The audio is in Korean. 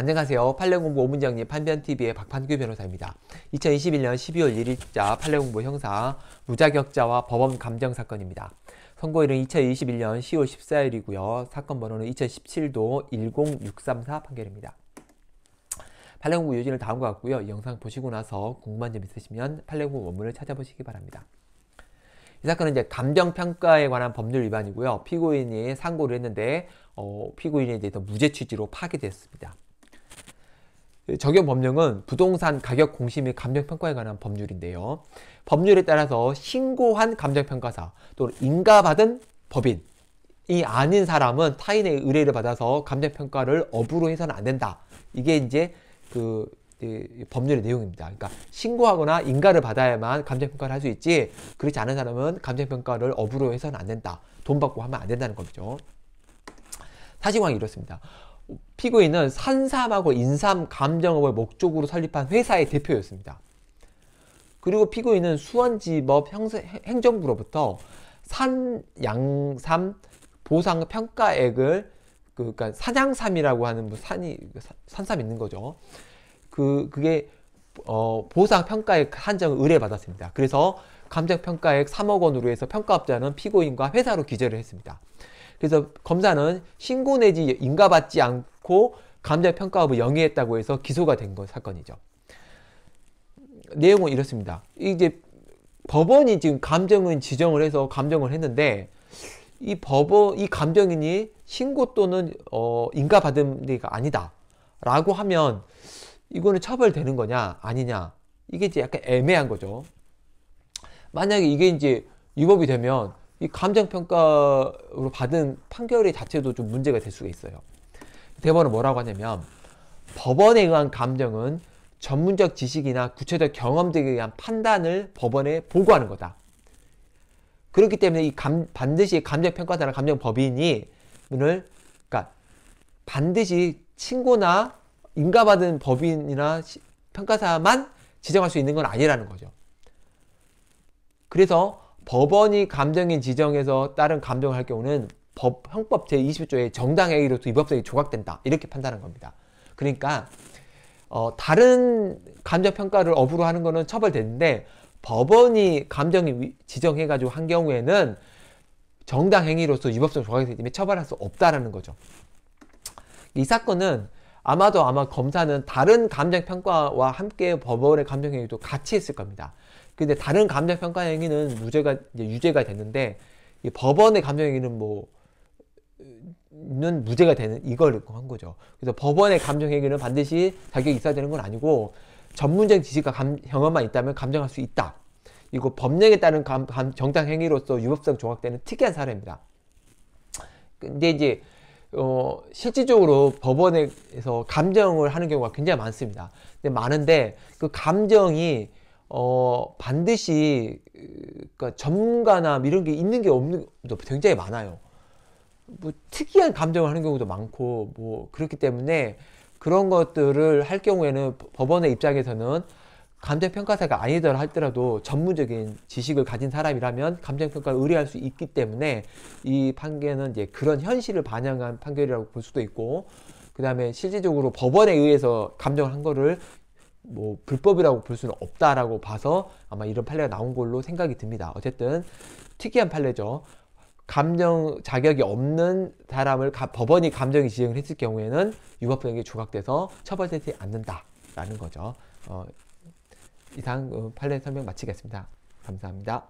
안녕하세요. 판례공부 5문 정리 판변TV의 박판규 변호사입니다. 2021년 12월 1일자 판례공부 형사 무자격자와 법원 감정 사건입니다. 선고일은 2021년 10월 14일이고요. 사건 번호는 2017도 10634 판결입니다. 판례공부 요지는 다음과 같고요. 영상 보시고 나서 궁금한 점 있으시면 판례공부 원문을 찾아보시기 바랍니다. 이 사건은 이제 감정평가에 관한 법률 위반이고요. 피고인이 상고를 했는데 어, 피고인에 대해서 무죄 취지로 파기됐습니다. 예, 적용 법령은 부동산 가격 공시 및 감정평가에 관한 법률인데요. 법률에 따라서 신고한 감정평가사 또는 인가받은 법인 이 아닌 사람은 타인의 의뢰를 받아서 감정평가를 업으로 해서는 안 된다. 이게 이제 그 법률의 내용입니다. 그러니까 신고하거나 인가를 받아야만 감정평가를 할 수 있지 그렇지 않은 사람은 감정평가를 업으로 해서는 안 된다. 돈 받고 하면 안 된다는 겁죠. 사실관계 이렇습니다. 피고인은 산삼하고 인삼 감정업을 목적으로 설립한 회사의 대표였습니다. 그리고 피고인은 수원지법 행정부로부터 산양삼 보상 평가액을 그, 니까 그러니까 산양삼이라고 하는 뭐 산이 그 산삼 있는 거죠. 그 그게 어, 보상 평가액 한정 의뢰받았습니다. 그래서 감정 평가액 3억 원으로 해서 평가업자는 피고인과 회사로 기재를 했습니다. 그래서 검사는 신고 내지 인가받지 않고 감정평가업을 영위했다고 해서 기소가 된 거, 사건이죠. 내용은 이렇습니다. 이제 법원이 지금 감정은 지정을 해서 감정을 했는데 이 법원, 이 감정인이 신고 또는 어, 인가받은 데가 아니다. 라고 하면 이거는 처벌되는 거냐, 아니냐. 이게 이제 약간 애매한 거죠. 만약에 이게 이제 위법이 되면 이 감정평가로 받은 판결의 자체도 좀 문제가 될 수가 있어요. 대법원은 뭐라고 하냐면 법원에 의한 감정은 전문적 지식이나 구체적 경험 등에 의한 판단을 법원에 보고하는 거다. 그렇기 때문에 이 감, 반드시 감정평가사나 감정법인이 오늘 그러니까 반드시 친고나 인가받은 법인이나 시, 평가사만 지정할 수 있는 건 아니라는 거죠. 그래서 법원이 감정인 지정에서 다른 감정을 할 경우는 법, 형법 제20조의 정당행위로서 위법성이 조각된다. 이렇게 판단한 겁니다. 그러니까 어, 다른 감정평가를 업으로 하는 거는 처벌되는데 법원이 감정이 지정해가지고 한 경우에는 정당행위로서 위법성 조각되기 이 때문에 처벌할 수 없다라는 거죠. 이 사건은 아마도 아마 검사는 다른 감정평가와 함께 법원의 감정행위도 같이 했을 겁니다. 근데 다른 감정평가행위는 무죄가 유죄가 됐는데 이 법원의 감정행위는 뭐는 무죄가 되는 이걸 한 거죠. 그래서 법원의 감정행위는 반드시 자격이 있어야 되는 건 아니고 전문적 인 지식과 감, 경험만 있다면 감정할 수 있다. 이거 법령에 따른 감, 감, 정당 행위로서 유법성 조각되는 특이한 사례입니다. 근데 이제 어, 실질적으로 법원에서 감정을 하는 경우가 굉장히 많습니다. 근데 많은데 그 감정이 어, 반드시 그니까 전문가나 뭐 이런 게 있는 게 없는 것 굉장히 많아요. 뭐 특이한 감정을 하는 경우도 많고 뭐 그렇기 때문에 그런 것들을 할 경우에는 법원의 입장에서는 감정평가사가 아니더라도 전문적인 지식을 가진 사람이라면 감정평가를 의뢰할 수 있기 때문에 이 판결은 이제 그런 현실을 반영한 판결이라고 볼 수도 있고 그 다음에 실질적으로 법원에 의해서 감정을 한 거를 뭐 불법이라고 볼 수는 없다라고 봐서 아마 이런 판례가 나온 걸로 생각이 듭니다. 어쨌든 특이한 판례죠. 감정 자격이 없는 사람을 가, 법원이 감정이 지정을 했을 경우에는 유법병이 조각돼서 처벌되지 않는다라는 거죠. 어, 이상 어, 판례 설명 마치겠습니다. 감사합니다.